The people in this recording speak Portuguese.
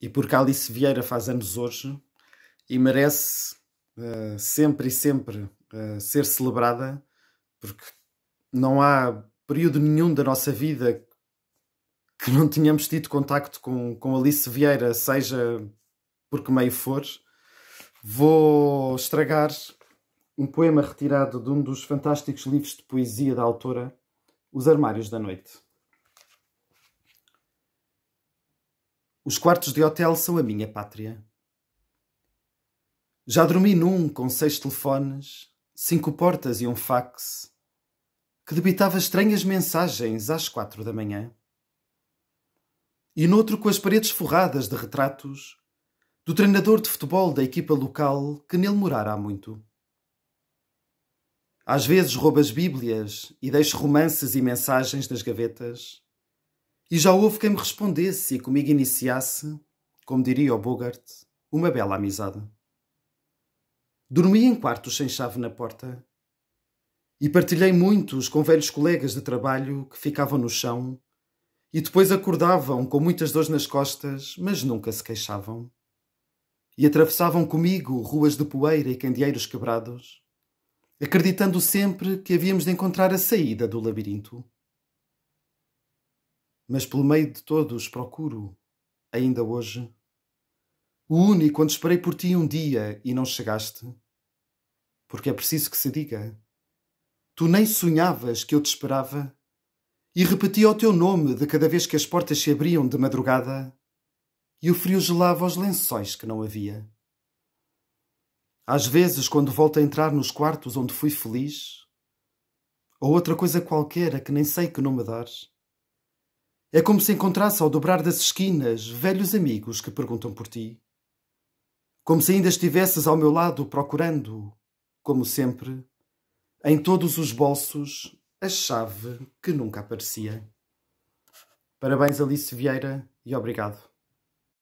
E porque Alice Vieira faz anos hoje e merece uh, sempre e sempre uh, ser celebrada, porque não há período nenhum da nossa vida que não tenhamos tido contacto com, com Alice Vieira, seja por que meio for. Vou estragar um poema retirado de um dos fantásticos livros de poesia da autora, Os Armários da Noite. Os quartos de hotel são a minha pátria. Já dormi num com seis telefones, cinco portas e um fax, que debitava estranhas mensagens às quatro da manhã. E noutro com as paredes forradas de retratos do treinador de futebol da equipa local que nele morara há muito. Às vezes roubo as bíblias e deixo romances e mensagens nas gavetas e já houve quem me respondesse e comigo iniciasse, como diria o Bogart, uma bela amizade. Dormi em quartos sem chave na porta e partilhei muitos com velhos colegas de trabalho que ficavam no chão e depois acordavam com muitas dores nas costas, mas nunca se queixavam. E atravessavam comigo ruas de poeira e candeeiros quebrados, acreditando sempre que havíamos de encontrar a saída do labirinto mas pelo meio de todos procuro, ainda hoje, o único quando esperei por ti um dia e não chegaste. Porque é preciso que se diga: tu nem sonhavas que eu te esperava e repetia o teu nome de cada vez que as portas se abriam de madrugada e o frio gelava os lençóis que não havia. Às vezes, quando volto a entrar nos quartos onde fui feliz, ou outra coisa qualquer a que nem sei que não me dar, é como se encontrasse ao dobrar das esquinas velhos amigos que perguntam por ti. Como se ainda estivesses ao meu lado procurando, como sempre, em todos os bolsos, a chave que nunca aparecia. Parabéns, Alice Vieira, e obrigado.